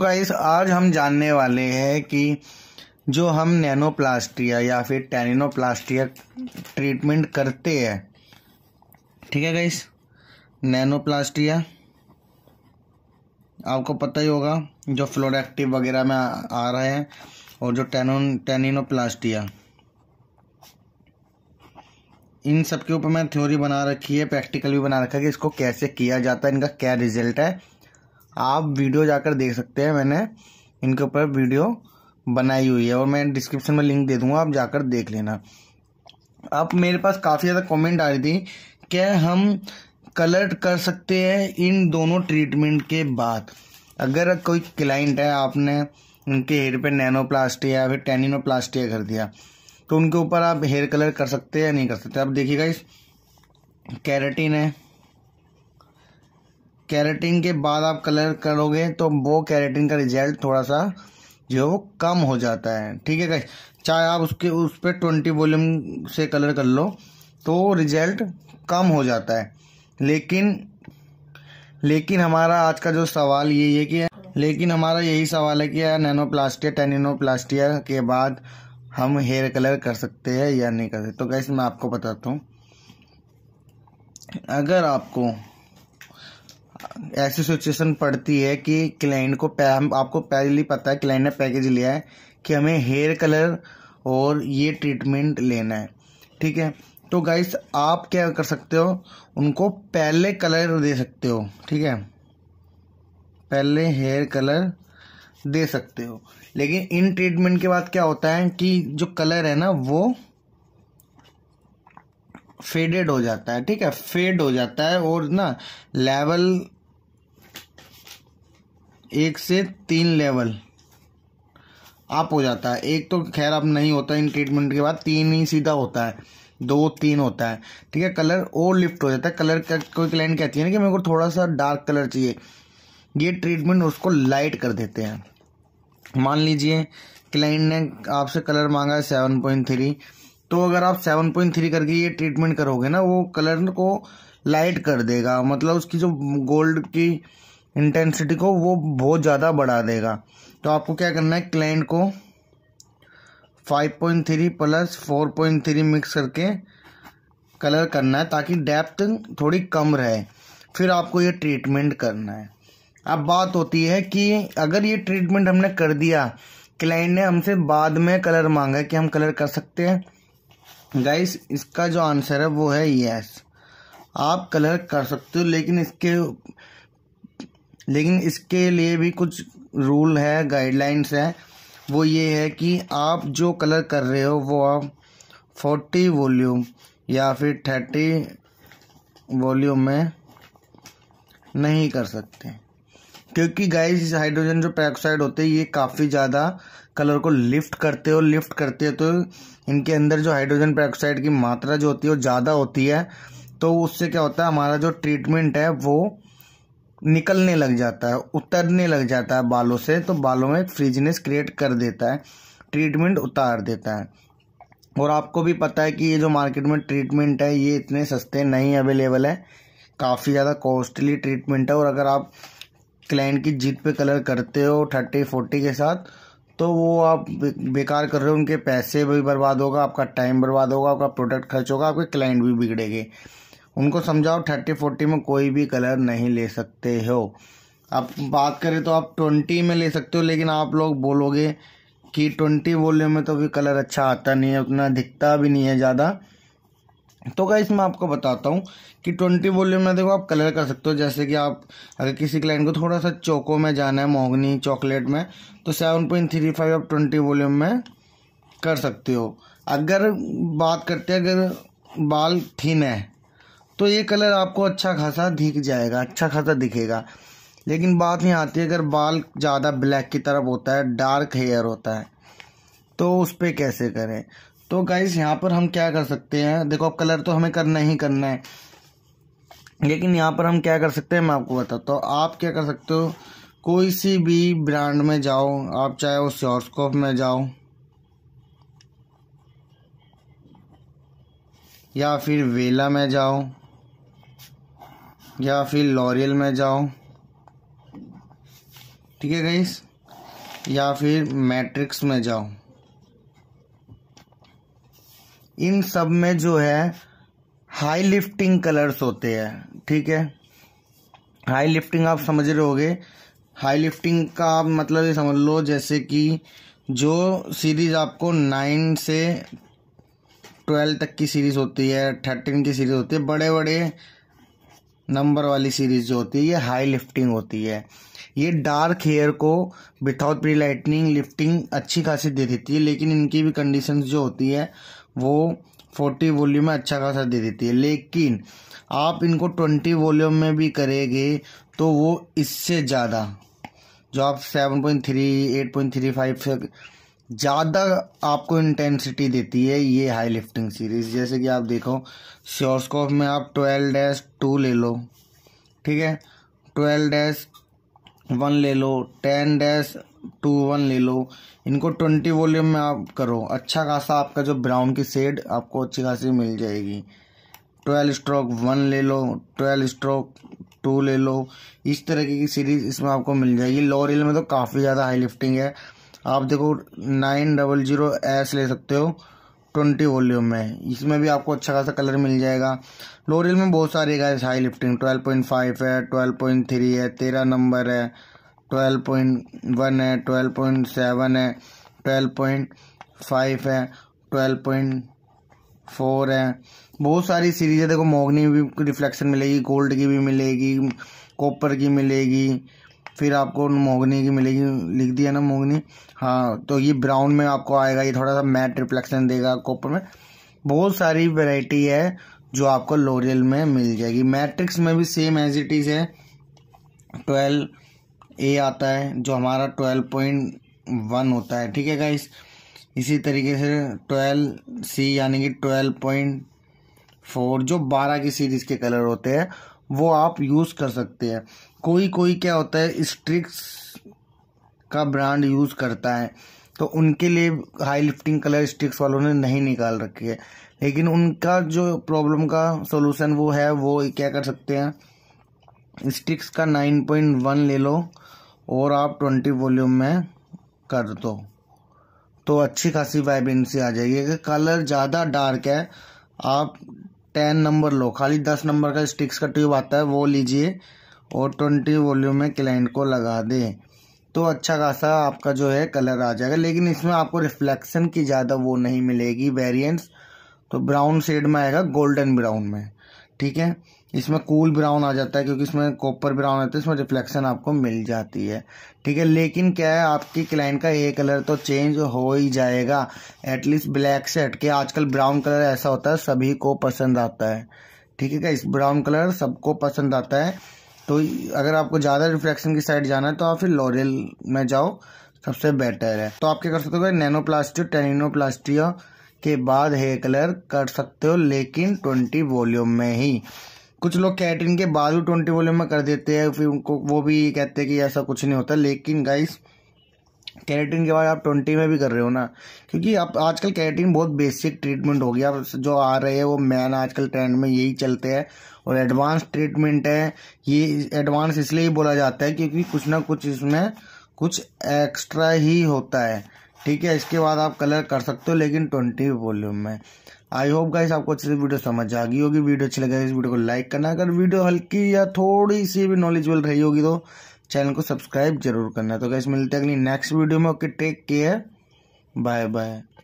guys तो आज हम जानने वाले हैं कि जो हम नैनोप्लास्टिया या फिर टेनिनोप्लास्टिया ट्रीटमेंट करते हैं ठीक है गाइस नैनोप्लास्टिया आपको पता ही होगा जो फ्लोरेक्टिव वगैरह में आ, आ है और जो टेनोन टेनिनोप्लास्टिया इन सब के ऊपर मैं थ्योरी बना रखी है प्रैक्टिकल भी बना रखा है कि इसको कैसे किया जाता है इनका क्या रिजल्ट है आप वीडियो जाकर देख सकते हैं मैंने इनके ऊपर वीडियो बनाई हुई है और मैं डिस्क्रिप्शन में लिंक दे दूंगा आप जाकर देख लेना अब मेरे पास काफ़ी ज़्यादा कमेंट आ रही थी क्या हम कलर कर सकते हैं इन दोनों ट्रीटमेंट के बाद अगर कोई क्लाइंट है आपने उनके हेयर पे नैनोप्लास्टी या फिर टेनिनोप्लास्टी कर दिया तो उनके ऊपर आप हेयर कलर कर सकते हैं या नहीं कर सकते आप देखिएगा इस कैरेटिन है कैरेटिन के बाद आप कलर करोगे तो वो कैरेटिन का रिजल्ट थोड़ा सा जो है वो कम हो जाता है ठीक है गाइस चाहे आप उसके उस पर ट्वेंटी वॉल्यूम से कलर कर लो तो रिजल्ट कम हो जाता है लेकिन लेकिन हमारा आज का जो सवाल यही है कि लेकिन हमारा यही सवाल है कि नैनोप्लास्टिया टेनिनोप्लास्टिया के बाद हम हेयर कलर कर सकते हैं या नहीं कर सकते तो कैसे मैं आपको बताता हूँ अगर आपको ऐसी सिचुएशन पड़ती है कि क्लाइंट को हम आपको पहले ही पता है क्लाइंट ने पैकेज लिया है कि हमें हेयर कलर और ये ट्रीटमेंट लेना है ठीक है तो गाइस आप क्या कर सकते हो उनको पहले कलर दे सकते हो ठीक है पहले हेयर कलर दे सकते हो लेकिन इन ट्रीटमेंट के बाद क्या होता है कि जो कलर है ना वो फेडेड हो जाता है ठीक है फेड हो जाता है और ना लेवल एक से तीन लेवल अप हो जाता है एक तो खैर अब नहीं होता इन ट्रीटमेंट के बाद तीन ही सीधा होता है दो तीन होता है ठीक है कलर और लिफ्ट हो जाता है कलर का कोई क्लाइंट कहती है ना कि मेरे को थोड़ा सा डार्क कलर चाहिए ये ट्रीटमेंट उसको लाइट कर देते हैं मान लीजिए क्लाइंट ने आपसे कलर मांगा है सेवन पॉइंट थ्री तो अगर आप सेवन पॉइंट थ्री करके ये ट्रीटमेंट करोगे ना वो कलर को लाइट कर देगा मतलब उसकी जो गोल्ड की इंटेंसिटी को वो बहुत ज़्यादा बढ़ा देगा तो आपको क्या करना है क्लाइंट को 5.3 प्लस 4.3 मिक्स करके कलर करना है ताकि डेप्थ थोड़ी कम रहे फिर आपको ये ट्रीटमेंट करना है अब बात होती है कि अगर ये ट्रीटमेंट हमने कर दिया क्लाइंट ने हमसे बाद में कलर मांगा कि हम कलर कर सकते हैं गाइस इसका जो आंसर है वो है यस आप कलर कर सकते हो लेकिन इसके लेकिन इसके लिए भी कुछ रूल है गाइडलाइंस है वो ये है कि आप जो कलर कर रहे हो वो आप फोर्टी वॉल्यूम या फिर थर्टी वॉल्यूम में नहीं कर सकते क्योंकि गाइस हाइड्रोजन जो पैक्साइड होते हैं ये काफ़ी ज़्यादा कलर को लिफ्ट करते हो लिफ्ट करते हो तो इनके अंदर जो हाइड्रोजन पैक्साइड की मात्रा जो होती है वो ज़्यादा होती है तो उससे क्या होता है हमारा जो ट्रीटमेंट है वो निकलने लग जाता है उतरने लग जाता है बालों से तो बालों में फ्रीजनेस क्रिएट कर देता है ट्रीटमेंट उतार देता है और आपको भी पता है कि ये जो मार्केट में ट्रीटमेंट है ये इतने सस्ते नहीं अवेलेबल है काफ़ी ज़्यादा कॉस्टली ट्रीटमेंट है और अगर आप क्लाइंट की जीत पे कलर करते हो थर्टी फोर्टी के साथ तो वो आप बेकार कर रहे हो उनके पैसे भी बर्बाद होगा आपका टाइम बर्बाद होगा आपका प्रोडक्ट खर्च होगा आपके क्लाइंट भी बिगड़ेगे उनको समझाओ थर्टी फोर्टी में कोई भी कलर नहीं ले सकते हो अब बात करें तो आप ट्वेंटी में ले सकते हो लेकिन आप लोग बोलोगे कि ट्वेंटी वॉल्यूम में तो भी कलर अच्छा आता नहीं है उतना दिखता भी नहीं है ज़्यादा तो क्या इसमें आपको बताता हूँ कि ट्वेंटी वॉल्यूम में देखो आप कलर कर सकते हो जैसे कि आप अगर किसी क्लाइंट को थोड़ा सा चोको में जाना है मोहगनी चॉकलेट में तो सेवन पॉइंट थ्री फाइव आप ट्वेंटी वॉल्यूम में कर सकते हो अगर बात करते हैं अगर बाल थीन है तो ये कलर आपको अच्छा खासा दिख जाएगा अच्छा खासा दिखेगा लेकिन बात यहाँ आती है अगर बाल ज़्यादा ब्लैक की तरफ होता है डार्क हेयर होता है तो उस पर कैसे करें तो गाइस यहाँ पर हम क्या कर सकते हैं देखो अब कलर तो हमें करना ही करना है लेकिन यहाँ पर हम क्या कर सकते हैं मैं आपको बताता हूँ आप क्या कर सकते हो कोई सी भी ब्रांड में जाओ आप चाहे वो शॉर्टस्कोप में जाओ या फिर वेला में जाओ या फिर लॉरियल में जाओ ठीक है गाइस या फिर मैट्रिक्स में जाओ इन सब में जो है हाई लिफ्टिंग कलर्स होते हैं ठीक है हाई लिफ्टिंग आप समझ रहे होगे हाई लिफ्टिंग का आप मतलब ये समझ लो जैसे कि जो सीरीज़ आपको नाइन से ट्वेल्व तक की सीरीज़ होती है थर्टीन की सीरीज़ होती है बड़े बड़े नंबर वाली सीरीज जो होती है ये हाई लिफ्टिंग होती है ये डार्क हेयर को विथआउट प्री लाइटनिंग लिफ्टिंग अच्छी खासी दे देती है लेकिन इनकी भी कंडीशंस जो होती है वो फोर्टी वॉल्यूम में अच्छा खासा दे देती है लेकिन आप इनको ट्वेंटी वॉल्यूम में भी करेंगे तो वो इससे ज़्यादा जो आप seven point three eight point three five से ज़्यादा आपको इंटेंसिटी देती है ये हाई लिफ्टिंग सीरीज़ जैसे कि आप देखो शोरस्कोप में आप ट्वेल्व डैश टू ले लो ठीक है ट्वेल्व डैश वन ले लो टेन डैश टू वन ले लो इनको ट्वेंटी वॉल्यूम में आप करो अच्छा खासा आपका जो ब्राउन की सेड आपको अच्छी खासी मिल जाएगी ट्वेल्व स्ट्रोक वन ले लो ट्वेल्व स्ट्रोक टू ले लो इस तरह की सीरीज इसमें आपको मिल जाएगी लोरियल में तो काफ़ी ज़्यादा हाई लिफ्टिंग है आप देखो नाइन डबल जीरो एस ले सकते हो ट्वेंटी वॉल्यूम में इसमें भी आपको अच्छा खासा कलर मिल जाएगा लोरियल में बहुत सारे guys high lifting twelve point five है ट्वेल्व पॉइंट थ्री है तेरह नंबर है ट्वेल्व पॉइंट वन है ट्वेल्व पॉइंट सेवन है ट्वेल्व पॉइंट फाइव है ट्वेल्व पॉइंट फोर है बहुत सारी सीरीज है देखो मोगनी भी रिफ्लेक्शन मिलेगी गोल्ड की भी मिलेगी कॉपर की मिलेगी फिर आपको मोगनी की मिलेगी लिख दिया ना मोगनी हाँ तो ये ब्राउन में आपको आएगा ये थोड़ा सा मैट रिफ्लेक्शन देगा आपको ऊपर में बहुत सारी वेराइटी है जो आपको लोरियल में मिल जाएगी मैट्रिक्स में भी सेम एज इट इज़ है ट्वेल्व ए आता है जो हमारा ट्वेल्व पॉइंट वन होता है ठीक है गाइस इसी तरीके से ट्वेल्व सी यानी कि ट्वेल्व पॉइंट फोर जो बारह की सीरीज़ के कलर होते हैं वो आप यूज़ कर सकते हैं कोई कोई क्या होता है स्ट्रिक्स का ब्रांड यूज़ करता है तो उनके लिए हाई लिफ्टिंग कलर स्टिक्स वालों ने नहीं निकाल रखी है लेकिन उनका जो प्रॉब्लम का सोल्यूशन वो है वो क्या कर सकते हैं स्टिक्स का नाइन पॉइंट वन ले लो और आप ट्वेंटी वॉल्यूम में कर दो तो अच्छी खासी वाइब्रेंसी आ जाएगी अगर कलर ज़्यादा डार्क है आप टेन नंबर लो खाली दस नंबर का स्टिक्स का ट्यूब आता है वो लीजिए और ट्वेंटी वॉल्यूम में क्लाइंट को लगा दें तो अच्छा खासा आपका जो है कलर आ जाएगा लेकिन इसमें आपको रिफ्लेक्शन की ज़्यादा वो नहीं मिलेगी वेरिएंस तो ब्राउन शेड में आएगा गोल्डन ब्राउन में ठीक है इसमें कूल ब्राउन आ जाता है क्योंकि इसमें कॉपर ब्राउन आता है इसमें रिफ्लेक्शन आपको मिल जाती है ठीक है लेकिन क्या है आपकी क्लाइंट का ये कलर तो चेंज हो ही जाएगा एटलीस्ट ब्लैक से हटके आजकल ब्राउन कलर ऐसा होता है सभी को पसंद आता है ठीक है क्या इस ब्राउन कलर सबको पसंद आता है तो अगर आपको ज़्यादा रिफ्लेक्शन की साइड जाना है तो आप फिर लॉरियल में जाओ सबसे बेटर है तो आप क्या कर सकते हो नैनो प्लास्टिक टेनिनोप्लास्टिया के बाद हेयर कलर कर सकते हो लेकिन ट्वेंटी वॉल्यूम में ही कुछ लोग कैटरिन के बाद भी ट्वेंटी वॉल्यूम में कर देते हैं फिर उनको वो भी कहते हैं कि ऐसा कुछ नहीं होता लेकिन गाइस कैरेटिन के बाद आप ट्वेंटी में भी कर रहे हो ना क्योंकि आप आजकल कैरेटिन बहुत बेसिक ट्रीटमेंट हो गया जो आ रहे हैं वो मैन आजकल ट्रेंड में यही चलते हैं और एडवांस ट्रीटमेंट है ये एडवांस इसलिए ही बोला जाता है क्योंकि कुछ ना कुछ इसमें कुछ एक्स्ट्रा ही होता है ठीक है इसके बाद आप कलर कर सकते हो लेकिन ट्वेंटी वॉल्यूम में आई होप गाइस आपको अच्छे से वीडियो समझ आ गई होगी वीडियो अच्छी लगे तो इस वीडियो को लाइक करना अगर वीडियो हल्की या थोड़ी सी भी नॉलेजेबल रही होगी तो चैनल को सब्सक्राइब जरूर करना तो कैसे मिलते हैं अगली नेक्स्ट वीडियो में okay take care bye bye